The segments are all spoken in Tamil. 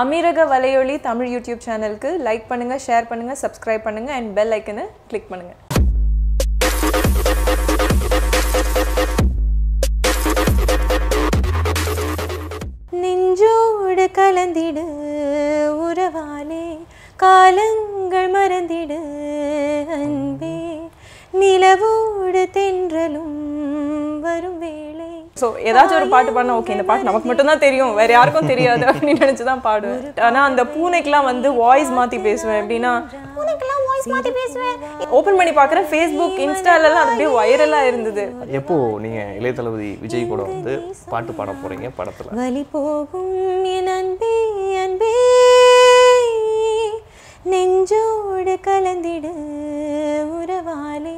அமீரக வலையொலி தமிழ் யூடியூப் சேனலுக்கு லைக் பண்ணுங்கள் ஷேர் பண்ணுங்கள் சப்ஸ்கிரைப் பண்ணுங்கள் அண்ட் பெல் ஐக்கனை கிளிக் பண்ணுங்கள் நெஞ்சோடு உறவாலே காலங்கள் நிலவோடு தென்றலும் ஸோ ஏதாச்சும் ஒரு பாட்டு பாடினா ஓகே இந்த பாட்டு நமக்கு மட்டும்தான் தெரியும் வேற யாருக்கும் தெரியாது அப்படின்னு நினச்சி தான் பாடுவேன் ஆனால் அந்த பூனைக்கெலாம் வந்து வாய்ஸ் மாற்றி பேசுவேன் எப்படின்னா பூனைக்கெல்லாம் மாற்றி பேசுவேன் ஓப்பன் பண்ணி பார்க்குறேன் ஃபேஸ்புக் இன்ஸ்டாலெல்லாம் அப்படியே வைரலாக இருந்தது எப்போ நீங்கள் இளைய தளபதி விஜய் கூட வந்து பாட்டு பாட போகிறீங்க படத்தில் வழி போகும் என் அன்பே அன்பே நெஞ்சோடு கலந்திடு உறவாலே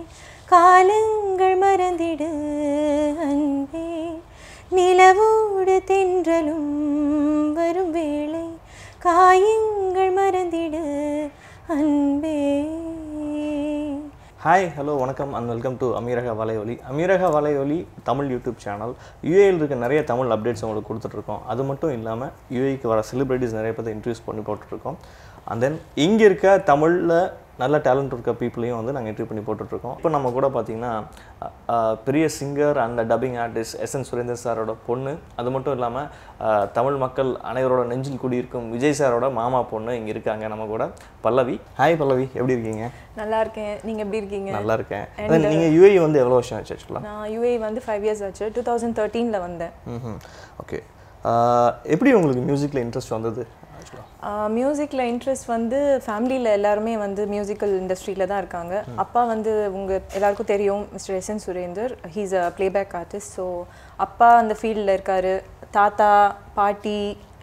காலங்கள் மறந்திடு அன்பு தென்றலும் வரும் வேளை காயங்கள் மறந்திடு அன்பே ஹாய் ஹலோ வணக்கம் அண்ட் வெல்கம் டு அமீரக வலையொலி அமீரக வலையொலி தமிழ் யூடியூப் சேனல் யூஏயில் இருக்க நிறைய தமிழ் அப்டேட்ஸ் உங்களுக்கு கொடுத்துட்ருக்கோம் அது மட்டும் இல்லாமல் யூஏக்கு வர செலிப்ரிட்டிஸ் நிறைய பேர் இன்ட்ரடியூஸ் பண்ணி போட்டுருக்கோம் அண்ட் தென் இங்கே இருக்க தமிழில் நல்ல டேலண்ட் இருக்க பீப்புளையும் வந்து நாங்கள் என்ட்ரி பண்ணி போட்டுட்ருக்கோம் இப்போ நம்ம கூட பார்த்திங்கன்னா பெரிய singer and dubbing artist S N Surender சாரோட பொண்ணு அது மட்டும் இல்லாமல் தமிழ் மக்கள் அனைவரோட நெஞ்சில் குடியிருக்கும் விஜய் சாரோட மாமா பொண்ணு இங்கே இருக்காங்க நம்ம கூட பல்லவி ஹாய் பல்லவி எப்படி இருக்கீங்க நல்லா இருக்கேன் நீங்கள் எப்படி இருக்கீங்க நல்லா இருக்கேன் நீங்கள் யூஏ uh, e வந்து எவ்வளோ வருஷம் ஆச்சு ஆக்சுவலாக நான் யூஏ e வந்து ஃபைவ் இயர்ஸ் ஆச்சு டூ தௌசண்ட் தேர்ட்டீனில் வந்தேன் ஓகே எப்படி உங்களுக்கு மியூசிக்கில் இன்ட்ரெஸ்ட் வந்தது மியூசிக்கில் இன்ட்ரெஸ்ட் வந்து ஃபேமிலியில் எல்லாருமே வந்து மியூசிக்கல் இண்டஸ்ட்ரியில் தான் இருக்காங்க அப்பா வந்து உங்கள் எல்லாருக்கும் தெரியும் mister S N Surender he's a playback artist so அப்பா அந்த ஃபீல்டில் இருக்கார் தாத்தா பாட்டி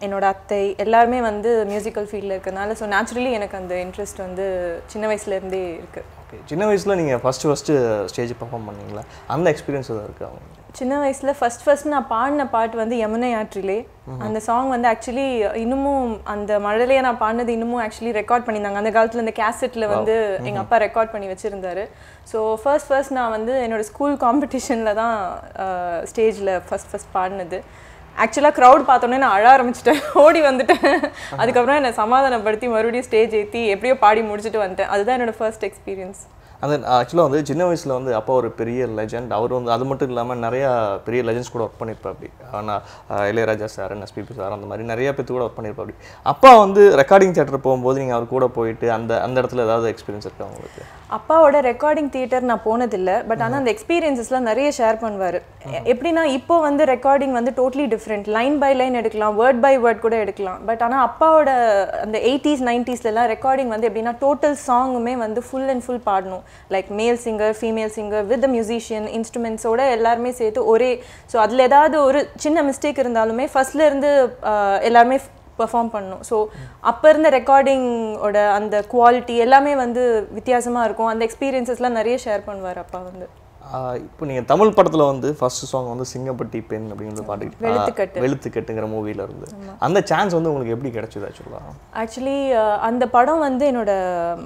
என்னோட அத்தை எல்லாருமே வந்து மியூசிக்கல் ஃபீல்டில் இருக்கிறதுனால ஸோ நேச்சுரலி எனக்கு அந்த இன்ட்ரெஸ்ட் வந்து சின்ன வயசுலேருந்தே இருக்குது ஓகே சின்ன வயசில் நீங்கள் ஃபஸ்ட்டு ஃபஸ்ட்டு ஸ்டேஜ் பர்ஃபார்ம் பண்ணீங்களா அந்த எக்ஸ்பீரியன்ஸ் எதாவது இருக்குது அவங்க சின்ன வயசில் ஃபஸ்ட் ஃபஸ்ட் நான் பாடின பாட்டு வந்து யமுனை ஆற்றிலே அந்த சாங் வந்து ஆக்சுவலி இன்னமும் அந்த மழையிலேயே நான் பாடினது இன்னமும் ஆக்சுவலி ரெக்கார்ட் பண்ணியிருந்தாங்க அந்த காலத்தில் இந்த கேசட்டில் வந்து எங்கள் அப்பா ரெக்கார்ட் பண்ணி வச்சுருந்தாரு ஸோ ஃபர்ஸ்ட் ஃபர்ஸ்ட் நான் வந்து என்னோடய ஸ்கூல் காம்படிஷனில் தான் ஸ்டேஜில் ஃபர்ஸ்ட் ஃபர்ஸ்ட் பாடினது ஆக்சுவலாக க்ரௌட் பார்த்தோன்னே நான் அழ ஆரம்பிச்சிட்டேன் ஓடி வந்துட்டேன் அதுக்கப்புறம் என்னை சமாதானப்படுத்தி மறுபடியும் ஸ்டேஜ் ஏற்றி எப்படியோ பாடி முடிச்சுட்டு வந்துட்டேன் அதுதான் என்னோடய ஃபர்ஸ்ட் எக்ஸ்பீரியன்ஸ் அந்த ஆக்சுவலாக வந்து சின்ன வயசில் வந்து அப்பா ஒரு பெரிய லெஜண்ட் அவர் வந்து அது மட்டும் இல்லாமல் நிறையா பெரிய லெஜண்ட்ஸ் கூட ஒர்க் பண்ணியிருப்பா அப்படி ஆனால் இளையராஜா சார் எஸ்பிபி சார் அந்த மாதிரி நிறையா பேர்த்து கூட ஒர்க் பண்ணியிருப்பா அப்படி அப்பா வந்து ரெக்கார்டிங் தேட்டர் போகும்போது நீங்கள் அவர் கூட போயிட்டு அந்த அந்த இடத்துல ஏதாவது எக்ஸ்பீரியன்ஸ் இருக்கா உங்களுக்கு அப்பாவோட ரெக்கார்டிங் தியேட்டர் நான் போனதில்லை பட் ஆனால் அந்த எக்ஸ்பீரியன்ஸஸ்லாம் நிறைய ஷேர் பண்ணுவார் எப்படின்னா இப்போ வந்து ரெக்கார்டிங் வந்து totally different line by line எடுக்கலாம் வேர்ட் பை வேர்ட் கூட எடுக்கலாம் பட் ஆனால் அப்பாவோட அந்த எயிட்டிஸ் நைன்டிஸ்லலாம் ரெக்கார்டிங் வந்து எப்படின்னா டோட்டல் சாங்குமே வந்து ஃபுல் அண்ட் ஃபுல் பாடணும் like male singer female singer with musician இன்ஸ்ட்ருமெண்ட்ஸோட எல்லாருமே சேர்த்து ஒரே ஸோ அதில் ஏதாவது ஒரு சின்ன மிஸ்டேக் இருந்தாலுமே ஃபர்ஸ்ட்லேருந்து எல்லாருமே பெர்ஃபார்ம் பண்ணும் ஸோ அப்போ இருந்த ரெக்கார்டிங்கோட அந்த குவாலிட்டி எல்லாமே வந்து வித்தியாசமாக இருக்கும் அந்த எக்ஸ்பீரியன்ஸஸ்லாம் நிறைய ஷேர் பண்ணுவார் அப்பா வந்து இப்போ நீங்கள் தமிழ் படத்தில் வந்து ஃபர்ஸ்ட் சாங் வந்து சிங்கப்பட்டி பெண் அப்படிங்கிறது பாட்டு வெளுத்துக்கட்டு வெளுத்துக்கட்டுங்கிற மூவியில் இருந்து அந்த சான்ஸ் வந்து உங்களுக்கு எப்படி கிடைச்சது ஆக்சுவலாக ஆக்சுவலி அந்த படம் வந்து என்னோட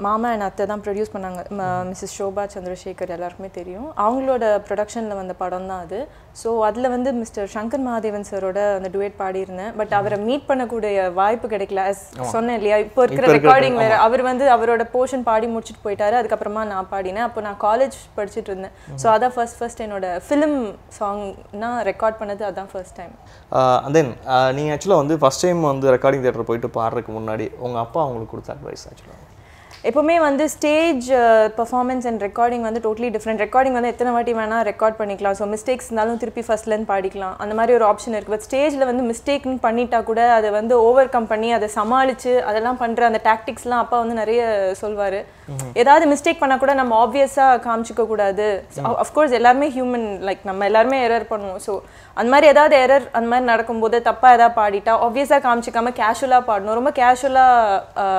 மாமா என் அத்தை தான் ப்ரொடியூஸ் பண்ணாங்க மிஸ்ஸஸ் ஷோபா சந்திரசேகர் எல்லாருக்குமே தெரியும் அவங்களோட ப்ரொடக்ஷனில் வந்த படம் தான் அது ஸோ அதில் வந்து மிஸ்டர் சங்கர் மகாதேவன் சாரோட அந்த டுவேட் பாடியிருந்தேன் பட் அவரை மீட் பண்ணக்கூடிய வாய்ப்பு கிடைக்கல சொன்னேன் இல்லையா இப்போ இருக்கிற ரெக்கார்டிங் வேறு அவர் வந்து அவரோட போர்ஷன் பாடி முடிச்சுட்டு போயிட்டாரு அதுக்கப்புறமா நான் பாடினேன் அப்போ நான் காலேஜ் படிச்சுட்டு இருந்தேன் ஸோ அதான் ஃபர்ஸ்ட் ஃபர்ஸ்ட் என்னோட ஃபிலிம் சாங்னா ரெக்கார்ட் பண்ணது அதான் ஃபர்ஸ்ட் டைம் தென் நீங்கள் ஆக்சுவலாக வந்து ஃபஸ்ட் டைம் வந்து ரெக்கார்டிங் தேட்டர் போயிட்டு பாடுறதுக்கு முன்னாடி உங்கள் அப்பா அவங்களுக்கு கொடுத்த அட்வைஸ் ஆக்சுவலாக எப்போவுமே வந்து ஸ்டேஜ் பர்ஃபார்மன்ஸ் அண்ட் ரெக்கார்டிங் வந்து டோட்டலி டிஃப்ரெண்ட் ரெக்கார்டிங் வந்து எத்தனை வாட்டி வேணால் ரெக்கார்ட் பண்ணிக்கலாம் ஸோ மிஸ்டேக்ஸ் இருந்தாலும் திருப்பி ஃபஸ்ட்லேருந்து பாடிக்கலாம் அந்த மாதிரி ஒரு ஆப்ஷன் இருக்குது பட் ஸ்டேஜில் வந்து மிஸ்டேக்னு பண்ணிட்டா கூட அதை வந்து ஓவர் கம் பண்ணி அதை சமாளித்து அதெல்லாம் பண்ணுற அந்த டாக்டிக்ஸ்லாம் அப்பா வந்து நிறைய சொல்வார் ஏதாவது மிஸ்டேக் பண்ணால் கூட நம்ம ஆப்வியஸாக காமிச்சிக்க கூடாது அஃப்கோர்ஸ் எல்லாருமே ஹியூமன் லைக் நம்ம எல்லாருமே எரர் பண்ணுவோம் ஸோ அந்த மாதிரி ஏதாவது எரர் அந்த மாதிரி நடக்கும்போது தப்பாக எதாவது பாடிட்டா ஆப்வியஸாக காமிச்சிக்காம கேஷுவலாக பாடணும் ரொம்ப கேஷுவலாக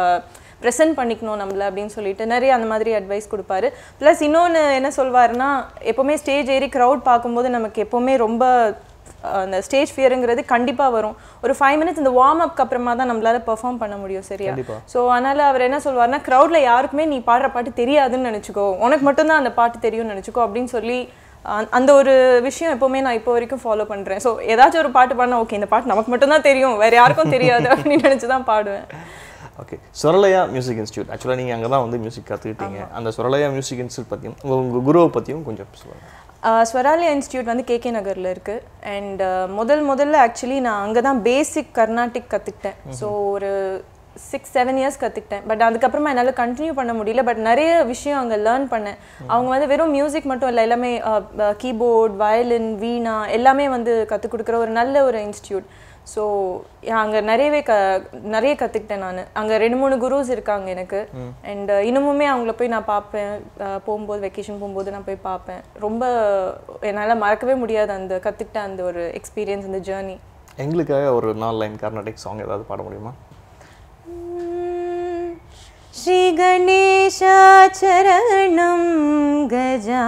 ப்ரெசென்ட் பண்ணிக்கணும் நம்மள அப்படின்னு சொல்லிட்டு நிறைய அந்த மாதிரி அட்வைஸ் கொடுப்பாரு ப்ளஸ் இன்னொன்று என்ன சொல்வாருன்னா எப்போவுமே ஸ்டேஜ் ஏறி க்ரௌட் பார்க்கும்போது நமக்கு எப்போவுமே ரொம்ப அந்த ஸ்டேஜ் ஃபியருங்கிறது கண்டிப்பாக வரும் ஒரு ஃபைவ் மினிட்ஸ் இந்த வார்ம் அப்க்கு அப்புறமா தான் நம்மளால பெர்ஃபார்ம் பண்ண முடியும் சரியா ஸோ அதனால் அவர் என்ன சொல்வார்னா க்ரௌடில் யாருக்குமே நீ பாடுற பாட்டு தெரியாதுன்னு நினச்சிக்கோ உனக்கு மட்டும்தான் அந்த பாட்டு தெரியும்னு நினச்சிக்கோ அப்படின்னு சொல்லி அந்த ஒரு விஷயம் எப்போவுமே நான் இப்போ வரைக்கும் ஃபாலோ பண்ணுறேன் ஸோ ஏதாச்சும் ஒரு பாட்டு பாடினா ஓகே இந்த பாட்டு நமக்கு மட்டும்தான் தெரியும் வேறு யாருக்கும் தெரியாது அப்படின்னு நினச்சி தான் பாடுவேன் ஓகே சுரலையா மியூசிக் இன்ஸ்டியூட் ஆக்சுவலாக நீங்கள் அங்கே தான் வந்து மியூசிக் கற்றுக்கிட்டீங்க அந்த சுரலையா மியூசிக் இன்ஸ்டியூட் பற்றியும் உங்கள் குருவை பற்றியும் கொஞ்சம் சொல்லுங்கள் ஸ்வராலயா இன்ஸ்டியூட் வந்து கேகே நகரில் இருக்குது அண்ட் முதல் முதல்ல ஆக்சுவலி நான் அங்கே தான் பேசிக் கர்நாடிக் கற்றுக்கிட்டேன் ஸோ ஒரு சிக்ஸ் செவன் இயர்ஸ் கற்றுக்கிட்டேன் பட் அதுக்கப்புறமா என்னால் கண்டினியூ பண்ண முடியல பட் நிறைய விஷயம் அங்கே லேர்ன் பண்ணேன் அவங்க வந்து வெறும் மியூசிக் மட்டும் இல்லை எல்லாமே கீபோர்ட் வயலின் வீணா எல்லாமே வந்து கற்றுக் கொடுக்குற ஒரு நல்ல ஒரு இன்ஸ்டியூட் ஸோ அங்கே நிறையவே க நிறைய கற்றுக்கிட்டேன் நான் அங்கே ரெண்டு மூணு குருஸ் இருக்காங்க எனக்கு அண்ட் இன்னமுமே அவங்கள போய் நான் பார்ப்பேன் போகும்போது வெக்கேஷன் போகும்போது நான் போய் பார்ப்பேன் ரொம்ப என்னால் மறக்கவே முடியாது அந்த கற்றுக்கிட்ட அந்த ஒரு எக்ஸ்பீரியன்ஸ் அந்த ஜேர்னி எங்களுக்காக ஒரு நாலு லைன் கர்நாடிக் சாங் ஏதாவது பாட முடியுமா ஸ்ரீ கணேஷாச்சரணம் கஜானன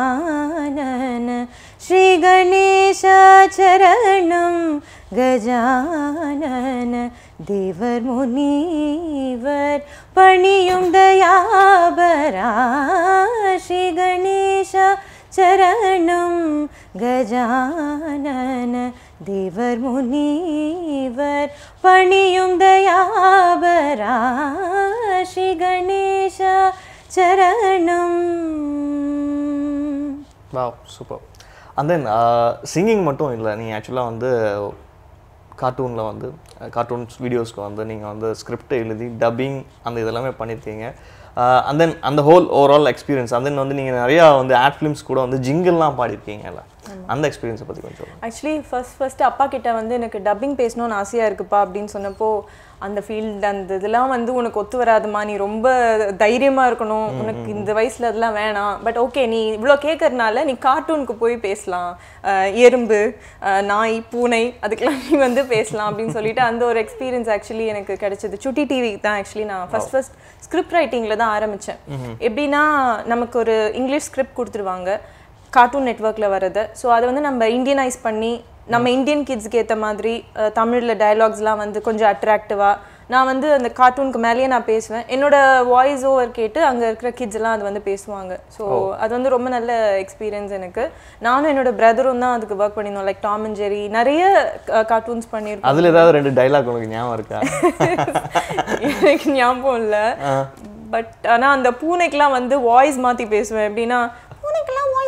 ஸ்ரீ கணேஷாச்சரணம் கஜானன தேவர் முனிவர் பணியும் தயாபராஷி கணேஷ சரணம் கஜானன தேவர் முனிவர் பணியும் தயாபராஷி கணேஷ சரணம் சூப்பர் அண்ட் தென் சிங்கிங் மட்டும் இல்லை நீங்கள் ஆக்சுவலாக வந்து கார்ட்டூனில் வந்து கார்ட்டூன்ஸ் வீடியோஸ்க்கு வந்து நீங்கள் வந்து ஸ்கிரிப்ட் எழுதி டப்பிங் அந்த இதெல்லாமே பண்ணியிருக்கீங்க அந்த தென் அந்த whole overall experience and then வந்து நீங்கள் நிறையா வந்து ஆட் ஃபிலிம்ஸ் கூட வந்து ஜிங்கிள்லாம் பாடியிருக்கீங்கல்ல அந்த எக்ஸ்பீரியன்ஸை பற்றி கொஞ்சம் ஆக்சுவலி ஃபர்ஸ்ட் ஃபஸ்ட்டு அப்பா கிட்ட வந்து எனக்கு டப்பிங் பேசணும்னு ஆசையாக இருக்குப்பா அப்படின்னு சொன்னப்போ அந்த ஃபீல்டு அந்த இதெல்லாம் வந்து உனக்கு ஒத்து வராதுமா நீ ரொம்ப தைரியமாக இருக்கணும் உனக்கு இந்த வயசில் அதெல்லாம் வேணாம் பட் ஓகே நீ இவ்வளோ கேட்கறனால நீ கார்ட்டூனுக்கு போய் பேசலாம் எறும்பு நாய் பூனை அதுக்கெல்லாம் நீ வந்து பேசலாம் அப்படின்னு சொல்லிட்டு அந்த ஒரு எக்ஸ்பீரியன்ஸ் ஆக்சுவலி எனக்கு கிடைச்சது சுட்டி டிவி தான் ஆக்சுவலி நான் ஃபஸ்ட் ஃபஸ்ட் ஸ்கிரிப்ட் ரைட்டிங்கில் தான் ஆரம்பித்தேன் எப்படின்னா நமக்கு ஒரு இங்கிலீஷ் ஸ்கிரிப்ட் கொடுத்துருவாங்க கார்ட்டூன் நெட்ஒர்க்கில் வர்றது ஸோ அதை வந்து நம்ம இந்தியனைஸ் பண்ணி நம்ம இந்தியன் கிட்ஸ்க்கு ஏற்ற மாதிரி தமிழில் டைலாக்ஸ்லாம் வந்து கொஞ்சம் அட்ராக்டிவாக நான் வந்து அந்த கார்ட்டூனுக்கு மேலேயே நான் பேசுவேன் என்னோட வாய்ஸ் ஓவர் கேட்டு அங்கே இருக்கிற கிட்ஸ்லாம் அது வந்து பேசுவாங்க ஸோ அது வந்து ரொம்ப நல்ல எக்ஸ்பீரியன்ஸ் எனக்கு நானும் என்னோட பிரதரும் தான் அதுக்கு ஒர்க் பண்ணியிருந்தோம் லைக் டாம் அண்ட் ஜெரி நிறைய கார்ட்டூன்ஸ் பண்ணியிருக்கோம் அதில் ஏதாவது ரெண்டு டைலாக் உனக்கு ஞாபகம் இருக்கா எனக்கு ஞாபகம் இல்லை பட் ஆனால் அந்த பூனைக்கெலாம் வந்து வாய்ஸ் மாற்றி பேசுவேன் எப்படின்னா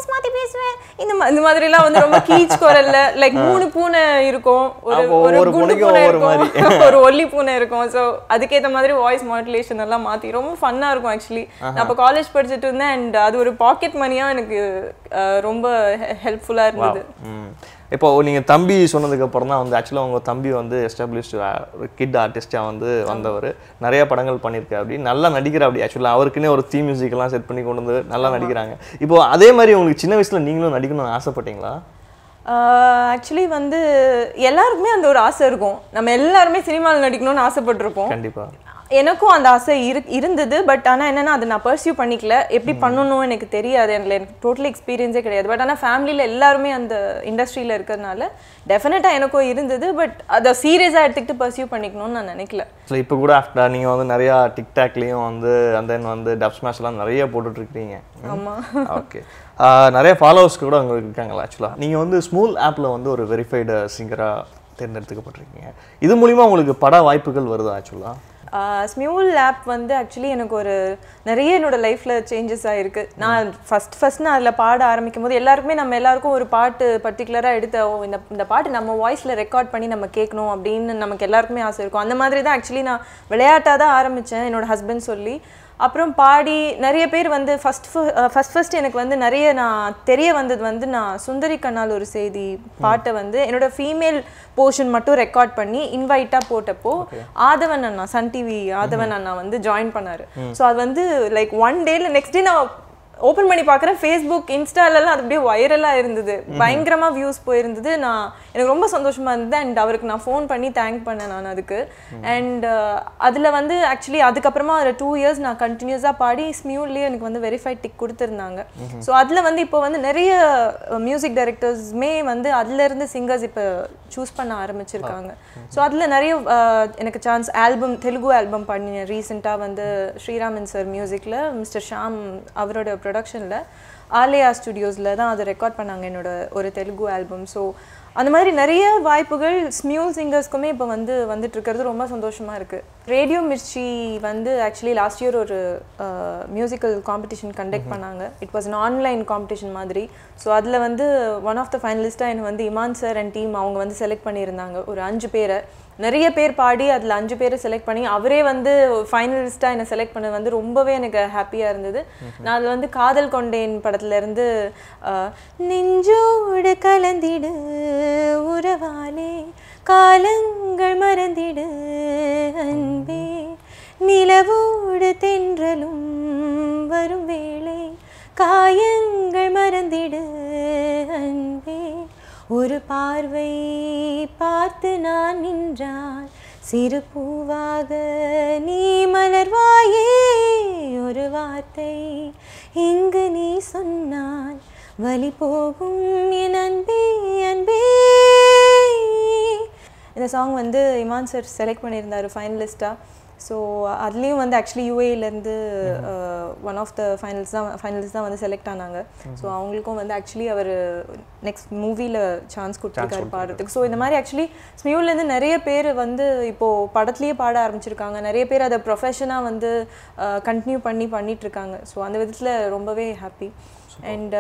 வாய்ஸ் மாத்தி பேசுவேன் இந்த இந்த மாதிரி எல்லாம் வந்து ரொம்ப கீச் குரல்ல லைக் மூணு பூனை இருக்கும் ஒரு ஒரு குண்டு பூனை இருக்கும் ஒரு ஒல்லி பூனை இருக்கும் ஸோ அதுக்கேற்ற மாதிரி வாய்ஸ் மாடுலேஷன் எல்லாம் மாத்தி ரொம்ப ஃபன்னா இருக்கும் ஆக்சுவலி நான் இப்போ காலேஜ் படிச்சுட்டு இருந்தேன் அண்ட் அது ஒரு பாக்கெட் மணியா எனக்கு ரொம்ப ஹெல்ப்ஃபுல்லா இருந்தது இப்போ நீங்கள் தம்பி சொன்னதுக்கப்புறம் தான் வந்து ஆக்சுவலாக உங்கள் தம்பி வந்து எஸ்டாப்ளிஷ்டு கிட் ஆர்டிஸ்டாக வந்து வந்தவர் நிறைய படங்கள் பண்ணியிருக்காரு அப்படி நல்லா நடிக்கிற அப்படி ஆக்சுவலாக அவருக்குன்னே ஒரு தீம் மியூசிக்லாம் செட் பண்ணி கொண்டு வந்து நல்லா நடிக்கிறாங்க இப்போது அதே மாதிரி உங்களுக்கு சின்ன வயசில் நீங்களும் நடிக்கணும்னு ஆசைப்பட்டீங்களா ஆக்சுவலி வந்து எல்லாருக்குமே அந்த ஒரு ஆசை இருக்கும் நம்ம எல்லாருமே சினிமாவில் நடிக்கணும்னு ஆசைப்பட்டிருப்போம் கண்டிப்பாக எனக்கும் அந்த ஆசை இரு இருந்தது பட் ஆனால் என்னென்னா அதை நான் பர்சியூ பண்ணிக்கல எப்படி பண்ணணும் எனக்கு தெரியாது எனக்கு எனக்கு டோட்டல் எக்ஸ்பீரியன்ஸே கிடையாது பட் ஆனால் ஃபேமிலியில் எல்லாருமே அந்த இண்டஸ்ட்ரியில் இருக்கிறதுனால டெஃபினட்டாக எனக்கும் இருந்தது பட் அதை சீரியஸாக எடுத்துக்கிட்டு பர்சியூ பண்ணிக்கணும்னு நான் நினைக்கல ஸோ இப்போ கூட ஆஃப்டர் நீங்கள் வந்து நிறையா டிக்டாக்லேயும் வந்து அந்த தென் வந்து டப் ஸ்மாஷ்லாம் நிறைய போட்டுட்ருக்கீங்க ஆமாம் ஓகே நிறைய ஃபாலோவர்ஸ் கூட உங்களுக்கு இருக்காங்களா ஆக்சுவலாக நீங்கள் வந்து ஸ்மூல் ஆப்பில் வந்து ஒரு வெரிஃபைடு சிங்கராக தேர்ந்தெடுத்துக்கப்பட்டிருக்கீங்க இது மூலிமா உங்களுக்கு பட வாய்ப்புகள் வருது ஆக்சுவலாக ஸ்மியூல் லேப் வந்து ஆக்சுவலி எனக்கு ஒரு நிறைய என்னோடய லைஃப்பில் சேஞ்சஸ் ஆகிருக்கு நான் ஃபஸ்ட் ஃபஸ்ட் நான் அதில் பாட ஆரம்பிக்கும் போது எல்லாருக்குமே நம்ம எல்லாருக்கும் ஒரு பாட்டு பர்டிகுலராக எடுத்த இந்த இந்த பாட்டு நம்ம வாய்ஸில் ரெக்கார்ட் பண்ணி நம்ம கேட்கணும் அப்படின்னு நமக்கு எல்லாருக்குமே ஆசை இருக்கும் அந்த மாதிரி தான் ஆக்சுவலி நான் விளையாட்டாக தான் ஆரம்பித்தேன் என்னோடய ஹஸ்பண்ட் சொல்லி அப்புறம் பாடி நிறைய பேர் வந்து ஃபஸ்ட் ஃபஸ்ட் ஃபஸ்ட் எனக்கு வந்து நிறைய நான் தெரிய வந்தது வந்து நான் சுந்தரி கண்ணால் ஒரு செய்தி பாட்டை வந்து என்னோட ஃபீமேல் போர்ஷன் மட்டும் ரெக்கார்ட் பண்ணி இன்வைட்டாக போட்டப்போ ஆதவன் அண்ணா சன் டிவி ஆதவன் அண்ணா வந்து ஜாயின் பண்ணார் ஸோ அது வந்து லைக் ஒன் டேல நெக்ஸ்ட் டே நான் ஓப்பன் பண்ணி பார்க்குறேன் ஃபேஸ்புக் இன்ஸ்டாலெல்லாம் அது அப்படியே வைரலாக இருந்தது பயங்கரமாக வியூஸ் போயிருந்தது நான் எனக்கு ரொம்ப சந்தோஷமாக இருந்தது அண்ட் அவருக்கு நான் ஃபோன் பண்ணி தேங்க் பண்ணேன் நான் அதுக்கு அண்ட் அதில் வந்து ஆக்சுவலி அதுக்கப்புறமா அதில் டூ இயர்ஸ் நான் கண்டினியூஸாக பாடி ஸ்மியூட்லேயே எனக்கு வந்து வெரிஃபை டிக் கொடுத்துருந்தாங்க ஸோ அதில் வந்து இப்போ வந்து நிறைய மியூசிக் டைரக்டர்ஸ்மே வந்து அதுலேருந்து சிங்கர்ஸ் இப்போ சூஸ் பண்ண ஆரம்பிச்சிருக்காங்க ஸோ அதில் நிறைய எனக்கு சான்ஸ் ஆல்பம் தெலுங்கு ஆல்பம் பண்ணினேன் ரீசெண்டாக வந்து ஸ்ரீராமன் சார் மியூசிக்கில் மிஸ்டர் ஷாம் அவரோட ப்ரொடக்ஷனில் ஆலியா ஸ்டுடியோஸில் தான் அதை ரெக்கார்ட் பண்ணாங்க என்னோடய ஒரு தெலுங்கு ஆல்பம் ஸோ அந்த மாதிரி நிறைய வாய்ப்புகள் ஸ்மியூல் சிங்கர்ஸ்க்குமே இப்போ வந்து வந்துட்டுருக்கிறது ரொம்ப சந்தோஷமாக இருக்குது ரேடியோ மிர்ச்சி வந்து ஆக்சுவலி லாஸ்ட் இயர் ஒரு மியூசிக்கல் காம்படிஷன் கண்டக்ட் பண்ணாங்க it was an online competition மாதிரி ஸோ அதில் வந்து ஒன் ஆஃப் த ஃபைனலிஸ்ட்டாக என்னை வந்து இமான் சார் அண்ட் டீம் அவங்க வந்து செலக்ட் பண்ணியிருந்தாங்க ஒரு அஞ்சு பேரை நிறைய பேர் பாடி அதில் அஞ்சு பேரை செலக்ட் பண்ணி அவரே வந்து ஃபைனலிஸ்ட்டாக என்னை செலக்ட் பண்ணது வந்து ரொம்பவே எனக்கு ஹாப்பியாக இருந்தது நான் அதில் வந்து காதல் கொண்டேன் படத்துலேருந்து நெஞ்சோடு கலந்திடு உறவாலே காலங்கள் மறந்திடு அன்பே நிலவோடு தென்றலும் வரும் வேளை காயங்கள் மறந்திடு அன்பே ஒரு பார்வை பார்த்து நான் நின்றால் சிறு பூவாக நீ மலர்வாயே ஒரு வார்த்தை இங்கு நீ சொன்னால் வழி போகும் என் அன்பே அன்பே இந்த சாங் வந்து இமான் சார் செலக்ட் பண்ணியிருந்தார் ஃபைனலிஸ்ட்டாக ஸோ அதுலேயும் வந்து ஆக்சுவலி யூஏலேருந்து ஒன் ஆஃப் த ஃபைனல்ஸ் தான் ஃபைனல்ஸ் தான் வந்து செலக்ட் ஆனாங்க ஸோ அவங்களுக்கும் வந்து ஆக்சுவலி அவர் நெக்ஸ்ட் மூவியில் சான்ஸ் கொடுத்துருக்காரு பாடுறதுக்கு ஸோ இந்த மாதிரி ஆக்சுவலி ஸ்மியூலேருந்து நிறைய பேர் வந்து இப்போது படத்துலேயே பாட ஆரம்பிச்சிருக்காங்க நிறைய பேர் அதை ப்ரொஃபஷனாக வந்து கண்டினியூ uh, பண்ணி பண்ணிகிட்ருக்காங்க ஸோ அந்த விதத்தில் ரொம்பவே ஹாப்பி அண்ட்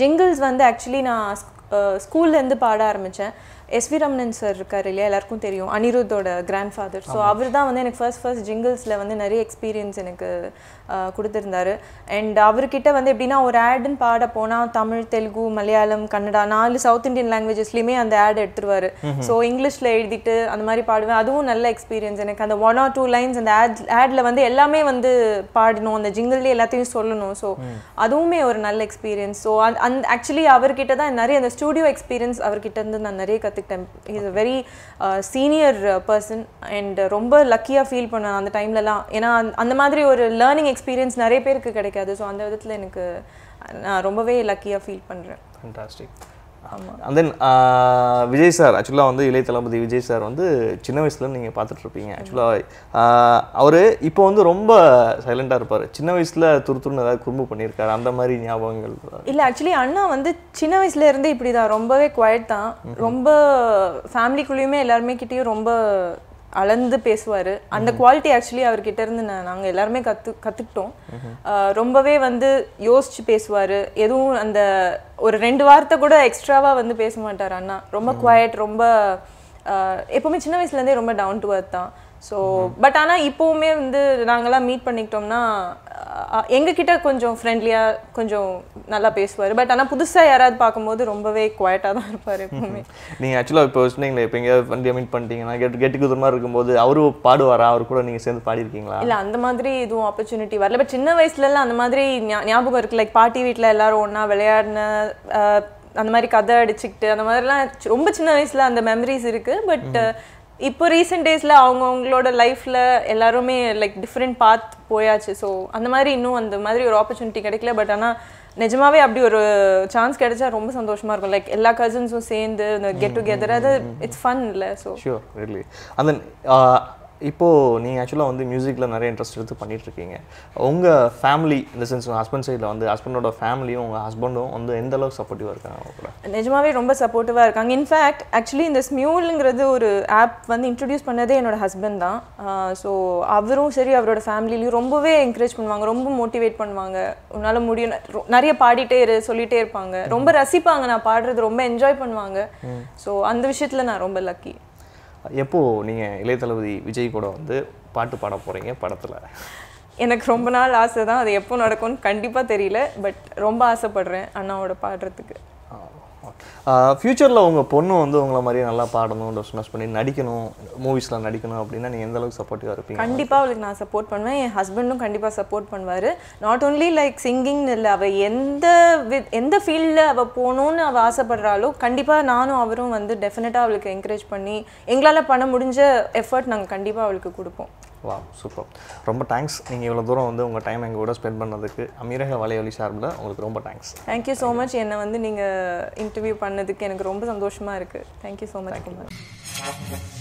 ஜிங்கிள்ஸ் வந்து ஆக்சுவலி நான் ஸ்கூல்லேருந்து uh, பாட ஆரம்பித்தேன் எஸ் வி ரமணன் சார் இருக்கார் இல்லையா எல்லாருக்கும் தெரியும் அனிருத்தோட கிராண்ட் ஃபாதர் ஸோ அவர் தான் வந்து எனக்கு ஃபர்ஸ்ட் ஃபர்ஸ்ட் ஜிங்கிள்ஸில் வந்து நிறைய எக்ஸ்பீரியன்ஸ் எனக்கு கொடுத்துருந்தாரு அண்ட் அவர்கிட்ட வந்து எப்படின்னா ஒரு ஆடுன்னு பாட போனால் தமிழ் தெலுங்கு மலையாளம் கன்னடா நாலு சவுத் இந்தியன் லாங்குவேஜஸ்லேயுமே அந்த ஆட் எடுத்துருவார் ஸோ இங்கிலீஷில் எழுதிட்டு அந்த மாதிரி பாடுவேன் அதுவும் நல்ல எக்ஸ்பீரியன்ஸ் எனக்கு அந்த ஒன் ஆர் டூ லைன்ஸ் அந்த ஆட் ஆடில் வந்து எல்லாமே வந்து பாடணும் அந்த ஜிங்கிள்லேயே எல்லாத்தையும் சொல்லணும் ஸோ அதுவுமே ஒரு நல்ல எக்ஸ்பீரியன்ஸ் ஸோ அந்த ஆக்சுவலி அவர்கிட்ட தான் நிறைய அந்த ஸ்டூடியோ எக்ஸ்பீரியன்ஸ் அவர்கிட்ட இருந்து நான் நிறைய கற்று scientific is a very senior person and ரொம்ப லக்கியாக ஃபீல் பண்ணேன் அந்த டைம்லலாம் ஏன்னா அந்த மாதிரி ஒரு லேர்னிங் எக்ஸ்பீரியன்ஸ் நிறைய பேருக்கு கிடைக்காது ஸோ அந்த விதத்தில் எனக்கு நான் ரொம்பவே லக்கியாக ஃபீல் பண்ணுறேன் fantastic and then uh, Vijay sir ஆக்சுவலாக வந்து இளைய தளபதி விஜய் சார் வந்து சின்ன வயசுல நீங்கள் பார்த்துட்ருப்பீங்க ஆக்சுவலாக uh, அவர் இப்போ வந்து ரொம்ப சைலண்டாக இருப்பார் சின்ன வயசில் துருத்துருன்னு ஏதாவது குறும்பு பண்ணியிருக்காரு அந்த மாதிரி ஞாபகங்கள் இல்லை ஆக்சுவலி அண்ணா வந்து சின்ன வயசுல இருந்து இப்படி தான் ரொம்பவே குவயட் தான் ரொம்ப ஃபேமிலிக்குள்ளேயுமே எல்லாருமே கிட்டேயும் ரொம்ப அளந்து பேசுவார் அந்த குவாலிட்டி ஆக்சுவலி அவர்கிட்ட இருந்து நான் நாங்கள் எல்லாருமே கற்று கற்றுக்கிட்டோம் ரொம்பவே வந்து யோசிச்சு பேசுவார் எதுவும் அந்த ஒரு ரெண்டு வார்த்தை கூட எக்ஸ்ட்ராவாக வந்து பேச மாட்டார் அண்ணா ரொம்ப குவாய்ட் ரொம்ப எப்போவுமே சின்ன வயசுலேருந்தே ரொம்ப டவுன் டு அர்த் தான் ஸோ பட் mm-hmm. ஆனால் இப்போவுமே வந்து நாங்களாம் மீட் பண்ணிக்கிட்டோம்னா எங்ககிட்ட கொஞ்சம் ஃப்ரெண்ட்லியாக கொஞ்சம் நல்லா பேசுவார் பட் ஆனால் புதுசாக யாராவது பார்க்கும்போது ரொம்பவே குவாய்ட்டாக தான் இருப்பார் எப்பவுமே நீங்கள் ஆக்சுவலாக இப்போ சொன்னீங்களே இப்போ எங்கேயாவது வண்டியை மீட் பண்ணிட்டீங்கன்னா கெட்டு கெட்டு தூரமாக இருக்கும்போது அவரும் பாடுவாரா அவர் கூட நீங்கள் சேர்ந்து பாடிருக்கீங்களா இல்லை அந்த மாதிரி எதுவும் ஆப்பர்ச்சுனிட்டி வரல பட் சின்ன வயசுலலாம் அந்த மாதிரி ஞாபகம் இருக்குது லைக் பாட்டி வீட்டில் எல்லாரும் ஒன்றா விளையாடின அந்த மாதிரி கதை அடிச்சுக்கிட்டு அந்த மாதிரிலாம் ரொம்ப சின்ன வயசில் அந்த மெமரிஸ் இருக்குது பட் இப்போ ரீசெண்ட் டேஸில் அவங்க அவங்களோட லைஃப்பில் எல்லாருமே லைக் டிஃப்ரெண்ட் பாத் போயாச்சு ஸோ அந்த மாதிரி இன்னும் அந்த மாதிரி ஒரு ஆப்பர்ச்சுனிட்டி கிடைக்கல பட் ஆனால் நிஜமாவே அப்படி ஒரு சான்ஸ் கிடைச்சா ரொம்ப சந்தோஷமா இருக்கும் லைக் எல்லா கசின்ஸும் சேர்ந்து கெட் டுகெதர் அது இட்ஸ் ஃபன் இல்லை ஸோ ஷியோர் அந்த இப்போது நீங்கள் ஆக்சுவலாக வந்து மியூசிக்கில் நிறைய இன்ட்ரெஸ்ட் எடுத்து பண்ணிகிட்ருக்கீங்க உங்கள் ஃபேமிலி இந்த சென்ஸ் உங்கள் ஹஸ்பண்ட் சைடில் வந்து ஹஸ்பண்டோட ஃபேமிலியும் உங்கள் ஹஸ்பண்டும் வந்து எந்த அளவுக்கு சப்போர்ட்டிவாக இருக்காங்க அவங்க கூட நிஜமாவே ரொம்ப சப்போர்ட்டிவாக இருக்காங்க இன்ஃபேக்ட் ஆக்சுவலி இந்த ஸ்மியூலுங்கிறது ஒரு ஆப் வந்து இன்ட்ரடியூஸ் பண்ணதே என்னோட ஹஸ்பண்ட் தான் ஸோ அவரும் சரி அவரோட ஃபேமிலிலையும் ரொம்பவே என்கரேஜ் பண்ணுவாங்க ரொம்ப மோட்டிவேட் பண்ணுவாங்க உன்னால் முடியும் நிறைய பாடிட்டே இரு சொல்லிகிட்டே இருப்பாங்க ரொம்ப ரசிப்பாங்க நான் பாடுறது ரொம்ப என்ஜாய் பண்ணுவாங்க ஸோ அந்த விஷயத்தில் நான் ரொம்ப லக்கி எப்போது நீங்கள் இளைய தளபதி விஜய் கூட வந்து பாட்டு பாட போகிறீங்க படத்தில் எனக்கு ரொம்ப நாள் ஆசை தான் அது எப்போ நடக்கும்னு கண்டிப்பாக தெரியல பட் ரொம்ப ஆசைப்படுறேன் அண்ணாவோட பாடுறதுக்கு ஃப்யூச்சரில் உங்கள் பொண்ணு வந்து உங்களை மாதிரியே நல்லா பாடணும் டோஸ்னஸ் பண்ணி நடிக்கணும் மூவிஸில் நடிக்கணும் அப்படின்னா நீங்கள் எந்த அளவுக்கு சப்போர்ட்டிவாக இருப்பீங்க கண்டிப்பாக அவளுக்கு நான் சப்போர்ட் பண்ணுவேன் என் ஹஸ்பண்டும் கண்டிப்பாக சப்போர்ட் பண்ணுவார் நாட் ஓன்லி லைக் சிங்கிங் இல்லை அவள் எந்த வித் எந்த ஃபீல்டில் அவள் போகணும்னு அவள் ஆசைப்படுறாலோ கண்டிப்பாக நானும் அவரும் வந்து டெஃபினட்டாக அவளுக்கு என்கரேஜ் பண்ணி எங்களால் பண்ண முடிஞ்ச எஃபர்ட் நாங்கள் கண்டிப்பாக அவளுக்கு கொடுப்போம் வா சூப்பர் ரொம்ப தேங்க்ஸ் நீங்கள் இவ்வளோ தூரம் வந்து உங்கள் டைம் எங்கள் கூட ஸ்பெண்ட் பண்ணதுக்கு அமீரக வலையொலி சார்பில் உங்களுக்கு ரொம்ப தேங்க்ஸ் தேங்க்யூ ஸோ மச் என்னை வந்து நீங்கள் இன்டர்வியூ பண்ண பண்ணதுக்கு எனக்கு ரொம்ப சந்தோஷமாக இருக்குது தேங்க்யூ ஸோ மச் குமார்